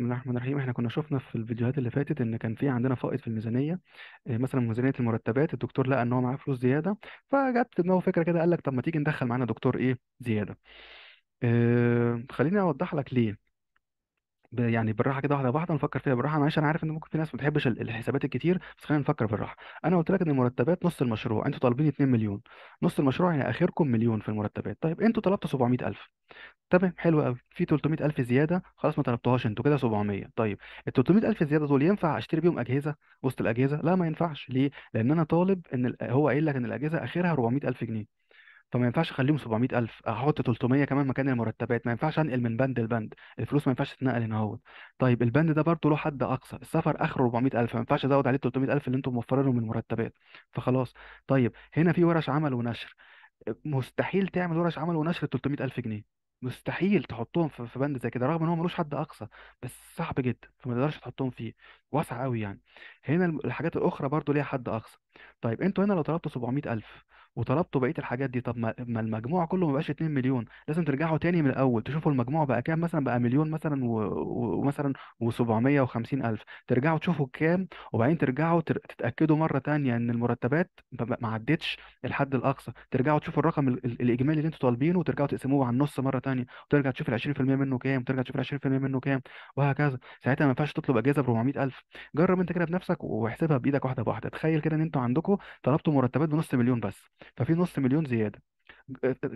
بسم الله الرحمن الرحيم احنا كنا شفنا في الفيديوهات اللي فاتت ان كان في عندنا فائض في الميزانيه آه، مثلا ميزانيه المرتبات الدكتور لقى ان هو معاه فلوس زياده فجت في دماغه فكره كده قال لك طب ما تيجي ندخل معانا دكتور ايه زياده اه، خليني اوضح لك ليه يعني بالراحه كده واحده واحده نفكر فيها بالراحه معلش انا عارف ان ممكن في ناس ما بتحبش الحسابات الكتير بس خلينا نفكر بالراحه انا قلت لك ان المرتبات نص المشروع انتوا طالبين 2 مليون نص المشروع يعني اخركم مليون في المرتبات طيب انتوا طلبتوا 700000 تمام حلو قوي في 300000 زياده خلاص ما طلبتوهاش انتوا كده 700 طيب ال 300000 زياده دول ينفع اشتري بيهم اجهزه وسط الاجهزه لا ما ينفعش ليه لان انا طالب ان هو قايل لك ان الاجهزه اخرها 400000 جنيه فما ينفعش اخليهم 700000 احط 300 كمان مكان المرتبات ما ينفعش انقل من بند لبند الفلوس ما ينفعش تتنقل هنا اهوت طيب البند ده برضه له حد اقصى السفر اخره 400000 ما ينفعش ازود عليه 300000 اللي انتم موفرينهم من المرتبات فخلاص طيب هنا في ورش عمل ونشر مستحيل تعمل ورش عمل ونشر 300000 جنيه مستحيل تحطهم في بند زي كده رغم ان هو ملوش حد اقصى بس صعب جدا فما تقدرش تحطهم فيه واسع قوي يعني هنا الحاجات الاخرى برضو ليها حد اقصى طيب انتوا هنا لو طلبتوا 700000 وطلبتوا بقيه الحاجات دي طب ما المجموع كله ما بقاش 2 مليون لازم ترجعوا تاني من الاول تشوفوا المجموع بقى كام مثلا بقى مليون مثلا ومثلا و750 الف ترجعوا تشوفوا كام وبعدين ترجعوا تر- تتاكدوا مره تانيه ان المرتبات ما عدتش الحد الاقصى ترجعوا تشوفوا الرقم ال- ال- الاجمالي اللي انتوا طالبينه وترجعوا تقسموه على النص مره تانيه وترجع تشوف ال 20% منه كام وترجع تشوف ال 20% منه كام وهكذا ساعتها ما ينفعش تطلب اجازه ب 400000 جرب انت كده بنفسك واحسبها بايدك واحده بواحده تخيل كده ان انتوا عندكم طلبتوا مرتبات بنص مليون بس ففي نص مليون زياده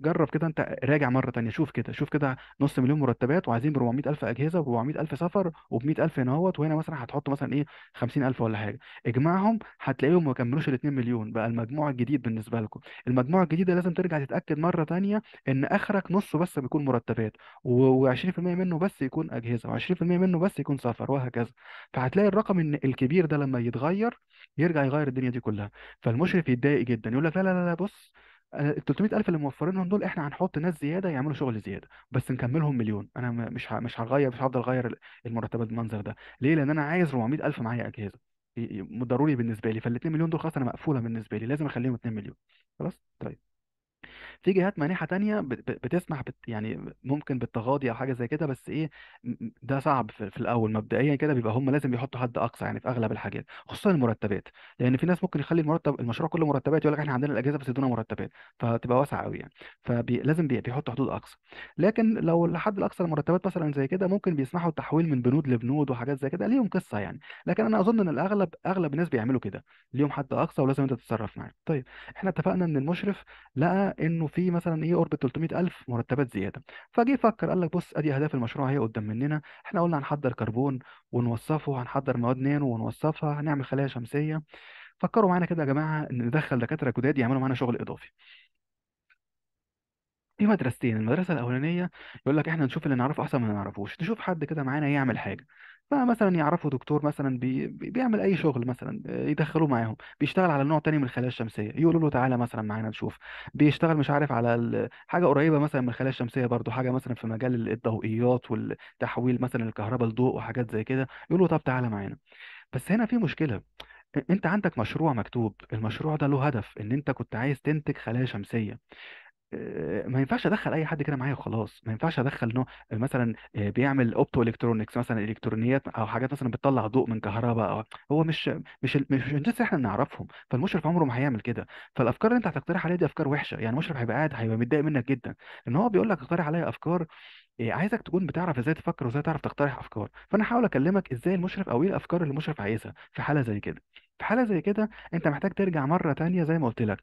جرب كده انت راجع مره تانية شوف كده شوف كده نص مليون مرتبات وعايزين ب 400 الف اجهزه وب 400 الف سفر وب 100 الف هنا اهوت وهنا مثلا هتحط مثلا ايه 50 الف ولا حاجه اجمعهم هتلاقيهم ما كملوش ال 2 مليون بقى المجموع الجديد بالنسبه لكم المجموع الجديد لازم ترجع تتاكد مره تانية ان اخرك نصه بس بيكون مرتبات و20% منه بس يكون اجهزه و20% منه بس يكون سفر وهكذا فهتلاقي الرقم ان الكبير ده لما يتغير يرجع يغير الدنيا دي كلها فالمشرف يتضايق جدا يقول لك لا لا لا بص ال 300000 اللي موفرينهم دول احنا هنحط ناس زياده يعملوا شغل زياده بس نكملهم مليون انا مش مش هغير مش هفضل اغير المرتبات بالمنظر ده ليه لان انا عايز 400000 معايا اجهزه ضروري بالنسبه لي فال 2 مليون دول خلاص انا مقفوله بالنسبه لي لازم اخليهم 2 مليون خلاص طيب في جهات مانحه تانية بتسمح بت يعني ممكن بالتغاضي او حاجه زي كده بس ايه ده صعب في, في الاول مبدئيا كده بيبقى هم لازم يحطوا حد اقصى يعني في اغلب الحاجات خصوصا المرتبات لان في ناس ممكن يخلي المرتب المشروع كله مرتبات يقول لك احنا عندنا الاجهزه بس يدونا مرتبات فتبقى واسعه قوي يعني فلازم بيحطوا حدود اقصى لكن لو لحد الاقصى المرتبات مثلا زي كده ممكن بيسمحوا التحويل من بنود لبنود وحاجات زي كده ليهم قصه يعني لكن انا اظن ان الاغلب اغلب الناس بيعملوا كده ليهم حد اقصى ولازم انت تتصرف معاه طيب احنا اتفقنا ان المشرف لقى انه وفي مثلا ايه قرب 300000 مرتبات زياده فجه فكر قال لك بص ادي اهداف المشروع اهي قدام مننا احنا قلنا هنحضر كربون ونوصفه هنحضر مواد نانو ونوصفها هنعمل خلايا شمسيه فكروا معانا كده يا جماعه ان ندخل دكاتره جداد يعملوا معانا شغل اضافي في مدرستين المدرسه الاولانيه يقول لك احنا نشوف اللي نعرفه احسن من اللي ما نعرفوش نشوف حد كده معانا يعمل حاجه فمثلا يعرفوا دكتور مثلا بي بيعمل اي شغل مثلا آه، يدخلوه معاهم بيشتغل على نوع تاني من الخلايا الشمسيه يقولوا له تعالى مثلا معانا نشوف بيشتغل مش عارف على حاجه قريبه مثلا من الخلايا الشمسيه برضو حاجه مثلا في مجال الضوئيات والتحويل مثلا الكهرباء لضوء وحاجات زي كده يقولوا له طب تعالى معانا بس هنا في مشكله انت عندك مشروع مكتوب المشروع ده له هدف ان انت كنت عايز تنتج خلايا شمسيه آه، ما ينفعش ادخل اي حد كده معايا وخلاص ما ينفعش ادخل نوع آه، مثلا آه، بيعمل اوبتو الكترونكس مثلا الكترونيات او حاجات مثلا بتطلع ضوء من كهرباء او هو مش مش مش الناس احنا نعرفهم فالمشرف عمره ما هيعمل كده فالافكار اللي انت هتقترح عليها دي افكار وحشه يعني المشرف هيبقى قاعد هيبقى متضايق منك جدا ان هو بيقول لك اقترح عليا افكار عايزك تكون بتعرف ازاي تفكر وازاي تعرف تقترح افكار فانا هحاول اكلمك ازاي المشرف او ايه الافكار اللي المشرف عايزها في حاله زي كده في حاله زي كده انت محتاج ترجع مره تانية زي ما قلت لك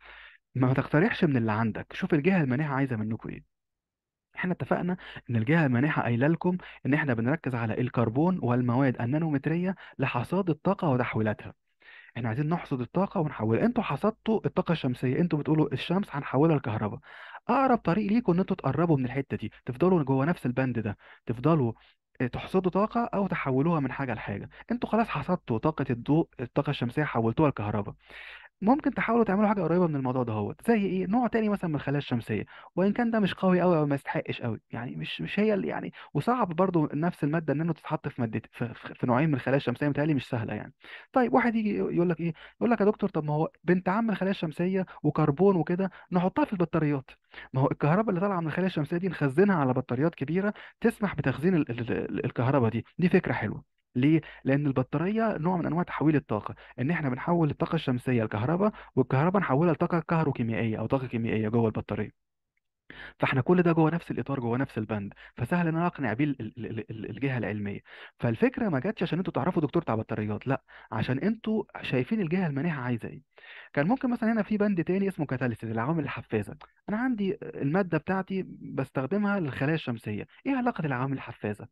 ما تقترحش من اللي عندك شوف الجهه المانحه عايزه منكم ايه احنا اتفقنا ان الجهه المانحه قايله لكم ان احنا بنركز على الكربون والمواد النانومتريه لحصاد الطاقه وتحويلاتها احنا عايزين نحصد الطاقه ونحولها انتوا حصدتوا الطاقه الشمسيه انتوا بتقولوا الشمس هنحولها لكهرباء اقرب طريق ليكم ان انتوا تقربوا من الحته دي تفضلوا جوه نفس البند ده تفضلوا آه، تحصدوا طاقة أو تحولوها من حاجة لحاجة، أنتوا خلاص حصدتوا طاقة الضوء الطاقة الشمسية حولتوها لكهرباء، ممكن تحاولوا تعملوا حاجه قريبه من الموضوع ده هو زي ايه نوع تاني مثلا من الخلايا الشمسيه وان كان ده مش قوي قوي او ما يستحقش قوي يعني مش مش هي اللي يعني وصعب برضو نفس الماده انه تتحط في ماده في, في نوعين من الخلايا الشمسيه متهيألي مش سهله يعني طيب واحد يجي يقول لك ايه يقول لك يا دكتور طب ما هو بنت عم الخلايا الشمسيه وكربون وكده نحطها في البطاريات ما هو الكهرباء اللي طالعه من الخلايا الشمسيه دي نخزنها على بطاريات كبيره تسمح بتخزين الكهرباء دي دي فكره حلوه ليه؟ لأن البطارية نوع من أنواع تحويل الطاقة، إن إحنا بنحول الطاقة الشمسية لكهرباء والكهرباء نحولها لطاقة كهروكيميائية أو طاقة كيميائية جوه البطارية. فاحنا كل ده جوه نفس الاطار جوه نفس البند فسهل ان انا اقنع بيه الجهه العلميه فالفكره ما جاتش عشان انتوا تعرفوا دكتور بتاع بطاريات لا عشان انتوا شايفين الجهه المانعه عايزه ايه كان ممكن مثلا هنا في بند تاني اسمه كاتاليست العوامل الحفازه انا عندي الماده بتاعتي بستخدمها للخلايا الشمسيه ايه علاقه العوامل الحفازه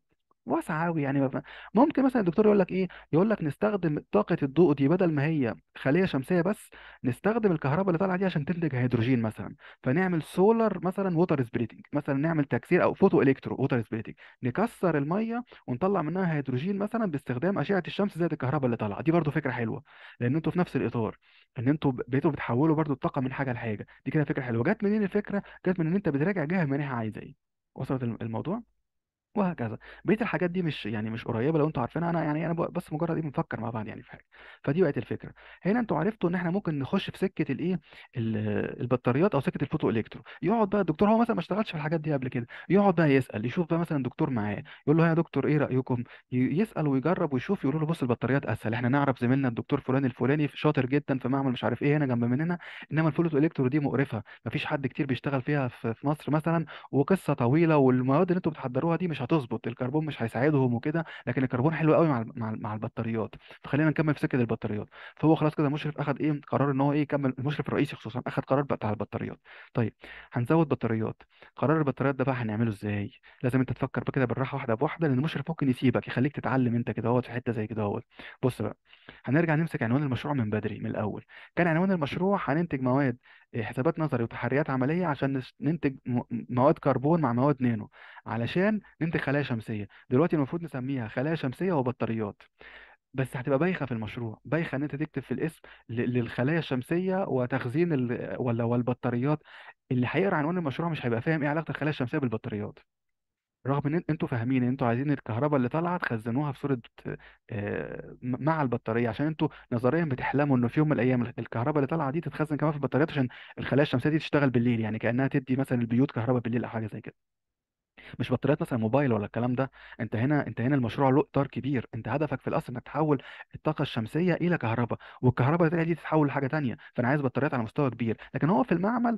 واسعه قوي يعني ممكن مثلا الدكتور يقول لك ايه يقول لك نستخدم طاقه الضوء دي بدل ما هي خليه شمسيه بس نستخدم الكهرباء اللي طالعه دي عشان تنتج هيدروجين مثلا فنعمل سولار مثلا ووتر سبريتنج مثلا نعمل تكسير او فوتو الكترو ووتر سبريتنج نكسر الميه ونطلع منها هيدروجين مثلا باستخدام اشعه الشمس زائد الكهرباء اللي طالعه دي برده فكره حلوه لان انتوا في نفس الاطار ان انتوا بقيتوا بتحولوا برده الطاقه من حاجه لحاجه دي كده فكره حلوه جت منين الفكره جت من ان انت بتراجع جهه المناخ عايزه ايه وصلت الموضوع وهكذا بقيه الحاجات دي مش يعني مش قريبه لو انتوا عارفينها انا يعني انا بس مجرد ايه بنفكر مع بعض يعني في حاجه فدي بقت الفكره هنا انتوا عرفتوا ان احنا ممكن نخش في سكه الايه البطاريات او سكه الفوتو الكترو يقعد بقى الدكتور هو مثلا ما اشتغلش في الحاجات دي قبل كده يقعد بقى يسال يشوف بقى مثلا دكتور معاه يقول له يا دكتور ايه رايكم يسال ويجرب ويشوف يقول له بص البطاريات اسهل احنا نعرف زميلنا الدكتور فلان الفلاني شاطر جدا في معمل مش عارف ايه هنا جنب مننا انما الفوتو الكترو دي مقرفه ما فيش حد كتير بيشتغل فيها في مصر مثلا وقصه طويله والمواد اللي انتوا بتحضروها دي مش هتظبط الكربون مش هيساعدهم وكده لكن الكربون حلو قوي مع مع مع البطاريات فخلينا نكمل في سكه البطاريات فهو خلاص كده المشرف اخذ ايه قرار ان هو ايه يكمل المشرف الرئيسي خصوصا اخذ قرار بتاع البطاريات طيب هنزود بطاريات قرار البطاريات ده بقى هنعمله ازاي لازم انت تفكر بكده بالراحه واحده بواحده لان المشرف ممكن يسيبك يخليك تتعلم انت كده في حته زي كده بص بقى هنرجع نمسك عنوان المشروع من بدري من الاول كان عنوان المشروع هننتج مواد حسابات نظري وتحريات عمليه عشان ننتج مواد كربون مع مواد نانو علشان ننتج خلايا شمسيه دلوقتي المفروض نسميها خلايا شمسيه وبطاريات بس هتبقى بايخه في المشروع بايخه ان انت تكتب في الاسم للخلايا الشمسيه وتخزين ولا والبطاريات اللي هيقرا عنوان المشروع مش هيبقى فاهم ايه علاقه الخلايا الشمسيه بالبطاريات رغم ان انتوا فاهمين ان انتوا عايزين الكهرباء اللي طالعه تخزنوها في صوره آه، مع البطاريه عشان انتوا نظريا بتحلموا انه في يوم من الايام الكهرباء اللي طالعه دي تتخزن كمان في البطاريات عشان الخلايا الشمسيه دي تشتغل بالليل يعني كانها تدي مثلا البيوت كهرباء بالليل او حاجه زي كده مش بطاريات مثلا موبايل ولا الكلام ده انت هنا انت هنا المشروع له اطار كبير انت هدفك في الاصل انك تحول الطاقه الشمسيه الى كهرباء والكهرباء بتاعتي دي تتحول لحاجه تانية فانا عايز بطاريات على مستوى كبير لكن هو في المعمل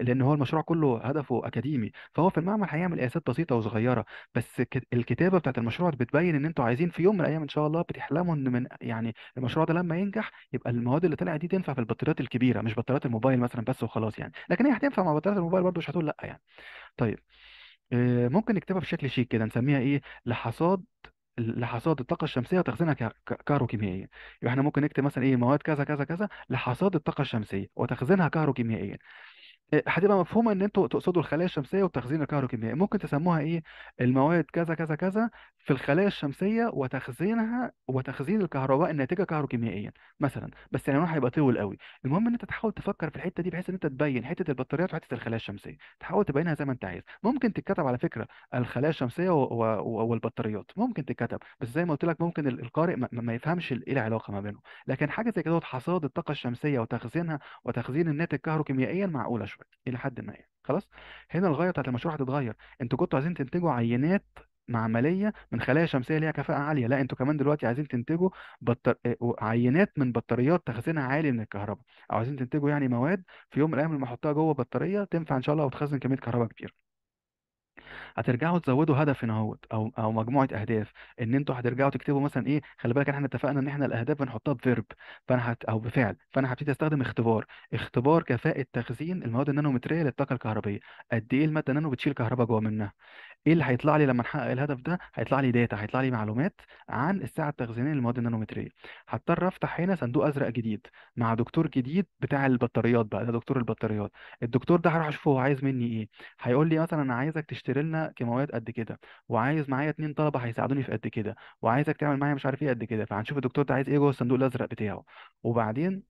لان هو المشروع كله هدفه اكاديمي فهو في المعمل هيعمل قياسات بسيطه وصغيره بس الكتابه بتاعت المشروع بتبين ان انتوا عايزين في يوم من الايام ان شاء الله بتحلموا ان من يعني المشروع ده لما ينجح يبقى المواد اللي طلعت دي تنفع في البطاريات الكبيره مش بطاريات الموبايل مثلا بس وخلاص يعني لكن هي هتنفع مع بطاريات الموبايل برضه مش هتقول لا يعني طيب آه، ممكن نكتبها بشكل شيك كده نسميها ايه لحصاد لحصاد الطاقه الشمسيه وتخزينها كهروكيميائيا يبقى احنا ممكن نكتب مثلا ايه مواد كذا كذا كذا لحصاد الطاقه الشمسيه وتخزينها كهروكيميائيا هتبقى مفهومه ان انتوا تقصدوا الخلايا الشمسيه والتخزين الكهروكيميائي ممكن تسموها ايه المواد كذا كذا كذا في الخلايا الشمسيه وتخزينها وتخزين الكهرباء الناتجه كهروكيميائيا مثلا بس يعني هيبقى طويل قوي المهم ان انت تحاول تفكر في الحته دي بحيث ان انت تبين حته البطاريات وحته الخلايا الشمسيه تحاول تبينها زي ما انت عايز ممكن تتكتب على فكره الخلايا الشمسيه و... و... والبطاريات ممكن تتكتب بس زي ما قلت لك ممكن القارئ ما, ما يفهمش ايه العلاقه ما بينهم لكن حاجه زي كده حصاد الطاقه الشمسيه وتخزينها وتخزين الناتج كهروكيميائيا معقوله شويه مشروعك الى حد ما يعني خلاص هنا الغايه بتاعت المشروع هتتغير انتوا كنتوا عايزين تنتجوا عينات معمليه من خلايا شمسيه ليها كفاءه عاليه لا انتوا كمان دلوقتي عايزين تنتجوا بطر... آه، عينات من بطاريات تخزينها عالي من الكهرباء او عايزين تنتجوا يعني مواد في يوم من الايام لما احطها جوه بطاريه تنفع ان شاء الله وتخزن كميه كهرباء كبيره هترجعوا تزودوا هدف هنا اهوت او او مجموعه اهداف ان انتوا هترجعوا تكتبوا مثلا ايه خلي بالك احنا اتفقنا ان احنا الاهداف بنحطها بفيرب فانا هت او بفعل فانا هبتدي استخدم اختبار اختبار كفاءه تخزين المواد النانومتريه للطاقه الكهربيه قد ايه الماده النانو بتشيل كهرباء جوه منها ايه اللي هيطلع لي لما نحقق الهدف ده هيطلع لي داتا هيطلع لي معلومات عن السعه التخزينيه للمواد النانومتريه هضطر افتح هنا صندوق ازرق جديد مع دكتور جديد بتاع البطاريات بقى ده دكتور البطاريات الدكتور ده هروح اشوفه هو عايز مني ايه هيقول لي مثلا انا عايزك تشتري لنا كيماويات قد كده وعايز معايا اتنين طلبه هيساعدوني في قد كده وعايزك تعمل معايا مش عارف ايه قد كده فهنشوف الدكتور ده عايز ايه جوه الصندوق الازرق بتاعه وبعدين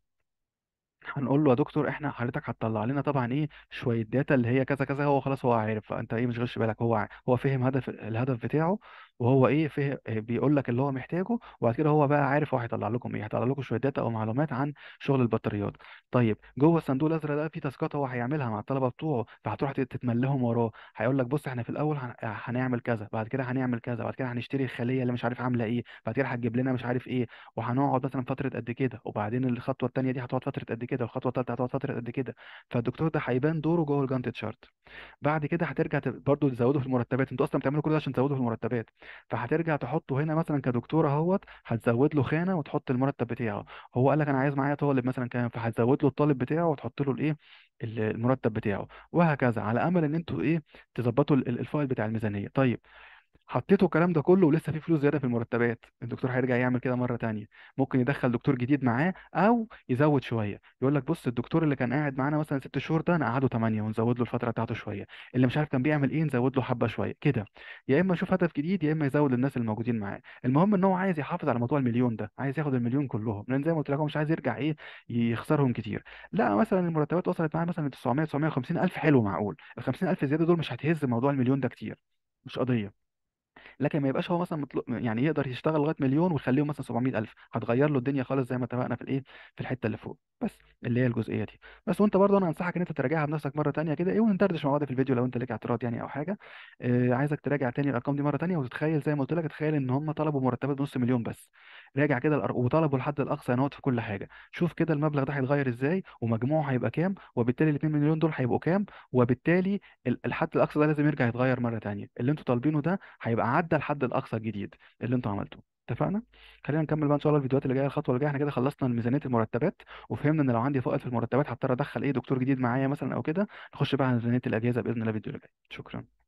هنقول له يا دكتور احنا حضرتك هتطلع لنا طبعا ايه شويه داتا اللي هي كذا كذا هو خلاص هو عارف فانت ايه مش غش بالك هو هو فهم هدف الهدف بتاعه وهو ايه فيه آه، بيقول لك اللي هو محتاجه وبعد كده هو بقى عارف هو هيطلع لكم ايه هيطلع لكم شويه داتا او معلومات عن شغل البطاريات طيب جوه الصندوق الازرق ده في تاسكات هو هيعملها مع الطلبه بتوعه فهتروح تتملهم وراه هيقول لك بص احنا في الاول آه، هنعمل كذا بعد كده هنعمل كذا بعد كده هنشتري الخليه اللي مش عارف عامله ايه بعد كده هتجيب لنا مش عارف ايه وهنقعد مثلا فتره قد كده وبعدين الخطوه الثانيه دي هتقعد فتره قد كده والخطوه الثالثه هتقعد فتره قد كده فالدكتور ده هيبان دوره جوه الجانت شارت بعد كده هترجع برضه تزوده في المرتبات انتوا اصلا بتعملوا كل ده عشان تزودوا في المرتبات فهترجع تحطه هنا مثلا كدكتور اهوت هتزود له خانه وتحط المرتب بتاعه هو قال لك انا عايز معايا طالب مثلا كام فهتزود له الطالب بتاعه وتحط له الايه المرتب بتاعه وهكذا على امل ان انتوا ايه تظبطوا الفايل بتاع الميزانيه طيب حطيته الكلام ده كله ولسه في فلوس زياده في المرتبات الدكتور هيرجع يعمل كده مره تانية ممكن يدخل دكتور جديد معاه او يزود شويه يقول لك بص الدكتور اللي كان قاعد معانا مثلا ست شهور ده نقعده ثمانيه ونزود له الفتره بتاعته شويه اللي مش عارف كان بيعمل ايه نزود له حبه شويه كده يا اما يشوف هدف جديد يا اما يزود الناس اللي موجودين معاه المهم ان هو عايز يحافظ على موضوع المليون ده عايز ياخد المليون كلهم لان زي ما قلت لك هو مش عايز يرجع ايه يخسرهم كتير لا مثلا المرتبات وصلت معاه مثلا 900 950 الف حلو معقول ال 50 الف زياده دول مش هتهز موضوع المليون ده كتير مش قضيه لكن ما يبقاش هو مثلا مطلوب يعني يقدر يشتغل لغايه مليون ويخليهم مثلا 700000 هتغير له الدنيا خالص زي ما اتفقنا في الايه في الحته اللي فوق بس اللي هي الجزئيه دي بس وانت برضه انا انصحك ان انت تراجعها بنفسك مره ثانيه كده ايه وندردش مع بعض في الفيديو لو انت ليك اعتراض يعني او حاجه آه عايزك تراجع تاني الارقام دي مره ثانيه وتتخيل زي ما قلت لك تخيل ان هم طلبوا مرتبات بنص مليون بس راجع كده الأر... وطلبوا الحد الاقصى ينوت في كل حاجه شوف كده المبلغ ده هيتغير ازاي ومجموعه هيبقى كام وبالتالي ال 2 مليون دول هيبقوا كام وبالتالي الحد الاقصى ده لازم يرجع يتغير مره ثانيه اللي انتوا طالبينه ده هيبقى عدى ده الحد الاقصى الجديد اللي انتوا عملتوه اتفقنا خلينا نكمل بقى ان شاء الله الفيديوهات اللي جايه الخطوه اللي جايه احنا كده خلصنا ميزانيه المرتبات وفهمنا ان لو عندي فائض في المرتبات هضطر ادخل ايه دكتور جديد معايا مثلا او كده نخش بقى على ميزانيه الاجهزه باذن الله الفيديو اللي جاي شكرا